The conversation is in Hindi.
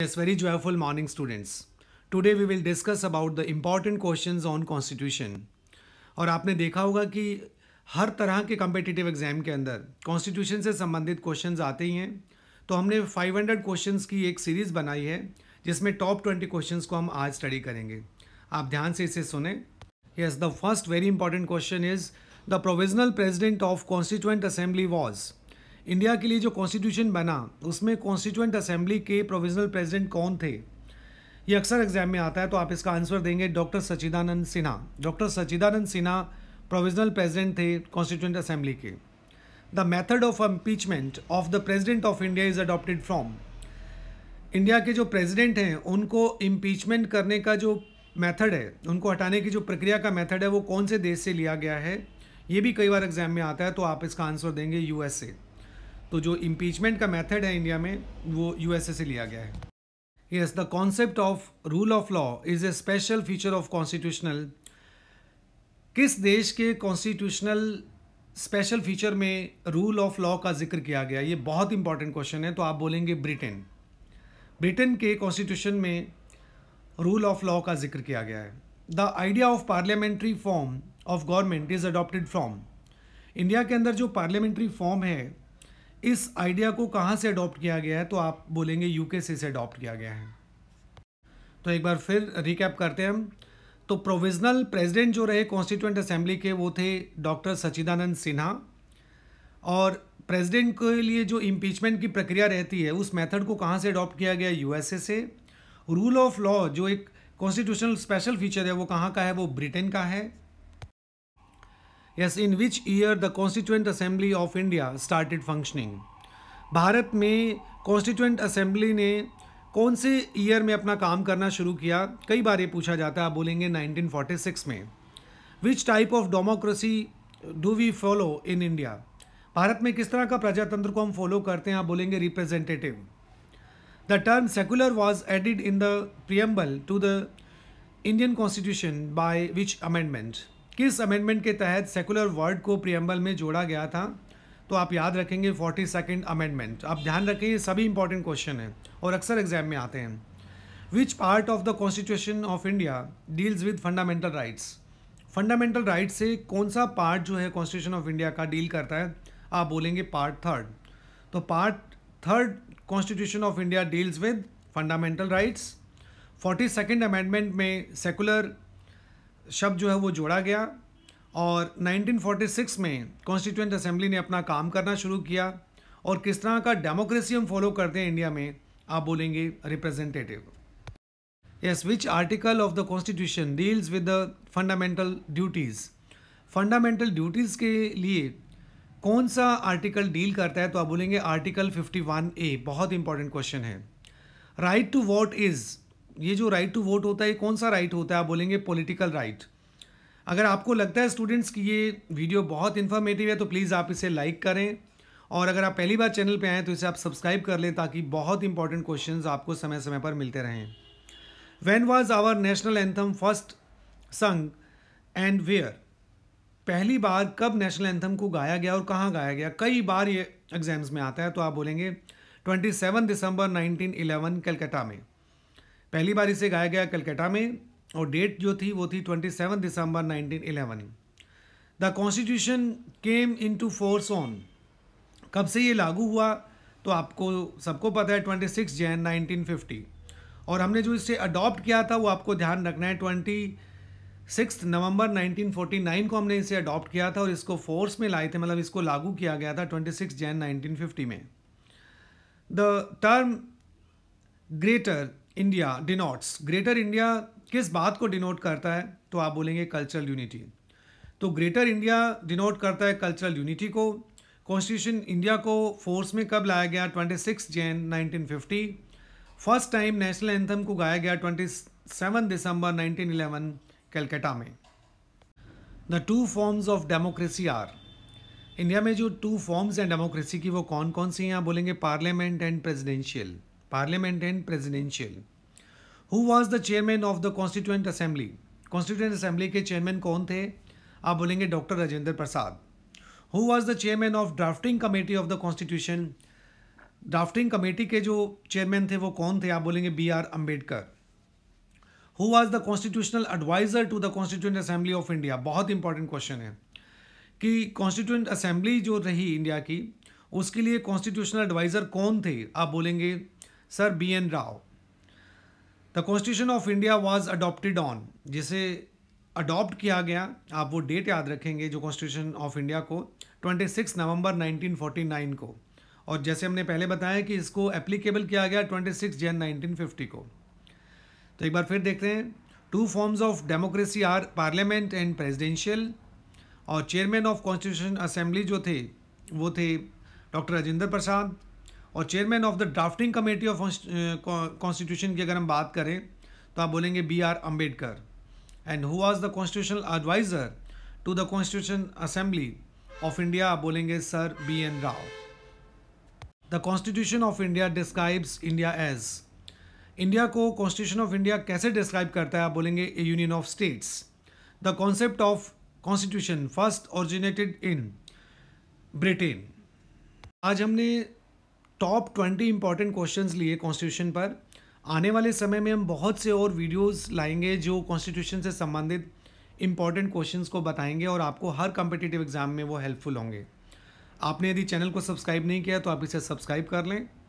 Yes, very joyful morning students. Today we will discuss about the important questions on constitution. और आपने देखा होगा कि हर तरह के कम्पिटिटिव एग्जाम के अंदर कॉन्स्टिट्यूशन से संबंधित क्वेश्चंस आते ही हैं तो हमने 500 क्वेश्चंस की एक सीरीज़ बनाई है जिसमें टॉप 20 क्वेश्चंस को हम आज स्टडी करेंगे आप ध्यान से इसे सुने yes the first very important question is the provisional president of constituent assembly was India के लिए जो कॉन्स्टिट्यूशन बना उसमें कॉन्स्टिट्यूंट असेंबली के प्रोविजनल प्रेसिडेंट कौन थे ये अक्सर एग्जाम में आता है तो आप इसका आंसर देंगे doctor Sachchidananda Sinha doctor Sachchidananda Sinha provisional president थे कॉन्स्टिट्यूंट असेंबली के the method of impeachment of the president of India is adopted from India के जो प्रेजिडेंट हैं उनको इम्पीचमेंट करने का जो मेथड है उनको हटाने की जो प्रक्रिया का मेथड है वो कौन से देश से लिया गया है ये भी कई बार एग्जाम में आता है तो आप इसका आंसर देंगे यूएसए तो जो इम्पीचमेंट का मेथड है इंडिया में वो यूएसए से लिया गया है yes the concept of rule of law is a special feature of constitutional किस देश के कॉन्स्टिट्यूशनल स्पेशल फीचर में रूल ऑफ लॉ का जिक्र किया गया ये बहुत इंपॉर्टेंट क्वेश्चन है तो आप बोलेंगे ब्रिटेन ब्रिटेन के कॉन्स्टिट्यूशन में रूल ऑफ लॉ का जिक्र किया गया है the idea of parliamentary form of government is adopted from India के अंदर जो पार्लियामेंट्री फॉर्म है इस आइडिया को कहाँ से अडॉप्ट किया गया है तो आप बोलेंगे यूके से इसे अडॉप्ट किया गया है तो एक बार फिर रिकैप करते हैं हम तो प्रोविजनल प्रेसिडेंट जो रहे कॉन्स्टिट्यूंट असेंबली के वो थे डॉक्टर सचिदानंद सिन्हा और प्रेसिडेंट के लिए जो इम्पीचमेंट की प्रक्रिया रहती है उस मेथड को कहाँ से अडॉप्ट किया गया यूएसए से रूल ऑफ लॉ जो एक कॉन्स्टिट्यूशनल स्पेशल फीचर है वो कहाँ का है वो ब्रिटेन का है yes in which year the constituent assembly of India started functioning Bharat में कॉन्स्टिट्यूंट असेंबली ने कौन से ईयर में अपना काम करना शुरू किया कई बार ये पूछा जाता है आप बोलेंगे 1946 में which type of democracy do we follow in India Bharat में किस तरह का प्रजातंत्र को हम फॉलो करते हैं आप बोलेंगे representative the term secular was added in the preamble to the Indian constitution by which amendment किस अमेंडमेंट के तहत सेकुलर वर्ड को प्रियम्बल में जोड़ा गया था तो आप याद रखेंगे फोर्टी सेकेंड अमेंडमेंट आप ध्यान रखें ये सभी इंपॉर्टेंट क्वेश्चन हैं और अक्सर एग्जाम में आते हैं which part of the constitution of India deals with fundamental rights fundamental rights से कौन सा पार्ट जो है कॉन्स्टिट्यूशन ऑफ इंडिया का डील करता है आप बोलेंगे पार्ट थर्ड तो part third constitution of India deals with fundamental rights forty second amendment में सेकुलर शब्द जो है वो जोड़ा गया और 1946 में कॉन्स्टिट्यूंट असेंबली ने अपना काम करना शुरू किया और किस तरह का डेमोक्रेसी हम फॉलो करते हैं इंडिया में आप बोलेंगे representative yes which article of the constitution deals with the fundamental duties fundamental duties के लिए कौन सा आर्टिकल डील करता है तो आप बोलेंगे आर्टिकल 51 ए बहुत इंपॉर्टेंट क्वेश्चन है राइट टू वोट इज़ ये जो राइट टू वोट होता है ये कौन सा राइट होता है आप बोलेंगे पॉलिटिकल राइट अगर आपको लगता है स्टूडेंट्स कि ये वीडियो बहुत इन्फॉर्मेटिव है तो प्लीज़ आप इसे लाइक करें और अगर आप पहली बार चैनल पे आए तो इसे आप सब्सक्राइब कर लें ताकि बहुत इंपॉर्टेंट क्वेश्चन आपको समय समय पर मिलते रहें when was our national anthem first sung and where पहली बार कब नेशनल एंथम को गाया गया और कहाँ गाया गया कई बार ये एग्जाम्स में आता है तो आप बोलेंगे 27 दिसंबर 1911 कलकत्ता में पहली बार इसे गाया गया कलकत्ता में और डेट जो थी वो थी twenty seven December nineteen eleven the constitution came into force on कब से ये लागू हुआ तो आपको सबको पता है ट्वेंटी सिक्स जैन 1950 और हमने जो इसे अडॉप्ट किया था वो आपको ध्यान रखना है ट्वेंटी सिक्स नवंबर 1949 को हमने इसे अडॉप्ट किया था और इसको फोर्स में लाए थे मतलब इसको लागू किया गया था 26 जैन 1950 में the term greater India denotes greater India किस बात को डिनोट करता है तो आप बोलेंगे कल्चरल यूनिटी तो ग्रेटर इंडिया डिनोट करता है कल्चरल यूनिटी को कॉन्स्टिट्यूशन इंडिया को फोर्स में कब लाया गया 26 Jan 1950 first time national anthem को गाया गया 27 दिसंबर 1911 कलकत्ता में the two forms of democracy are India में जो टू फॉर्म्स हैं डेमोक्रेसी की वो कौन कौन सी हैं आप बोलेंगे parliament and presidential parliament and presidential who was the chairman of the constituent assembly constituent assembly के चेयरमैन कौन थे आप बोलेंगे doctor Rajendra Prasad who was the chairman of drafting committee of the constitution drafting committee के जो चेयरमैन थे वो कौन थे आप बोलेंगे B R Ambedkar who was the constitutional adviser to the constituent assembly of India बहुत इंपॉर्टेंट क्वेश्चन है कि कॉन्स्टिट्यूंट असेंबली जो रही इंडिया की उसके लिए कॉन्स्टिट्यूशनल एडवाइज़र कौन थे आप बोलेंगे sir B N Rau the constitution of India was adopted on जिसे अडॉप्ट किया गया आप वो डेट याद रखेंगे जो कॉन्स्टिट्यूशन ऑफ इंडिया को 26 नवंबर 1949 को और जैसे हमने पहले बताया कि इसको एप्लीकेबल किया गया 26 जन 1950 को तो एक बार फिर देखते हैं two forms of democracy are parliament and presidential और चेयरमैन ऑफ कॉन्स्टिट्यूशन असेंबली जो थे वो थे डॉक्टर राजेंद्र प्रसाद और chairman of the drafting committee of constitution की अगर हम बात करें तो आप बोलेंगे B R Ambedkar and who was the constitutional adviser to the constitution assembly of India आप बोलेंगे sir B N Rau the constitution of India describes India as India को कॉन्स्टिट्यूशन ऑफ इंडिया कैसे डिस्क्राइब करता है आप बोलेंगे a union of states the concept of constitution first originated in Britain आज हमने टॉप ट्वेंटी इंपॉर्टेंट क्वेश्चंस लिए कॉन्स्टिट्यूशन पर आने वाले समय में हम बहुत से और वीडियोस लाएंगे जो कॉन्स्टिट्यूशन से संबंधित इंपॉर्टेंट क्वेश्चंस को बताएंगे और आपको हर कम्पिटिटिव एग्ज़ाम में वो हेल्पफुल होंगे आपने यदि चैनल को सब्सक्राइब नहीं किया तो आप इसे सब्सक्राइब कर लें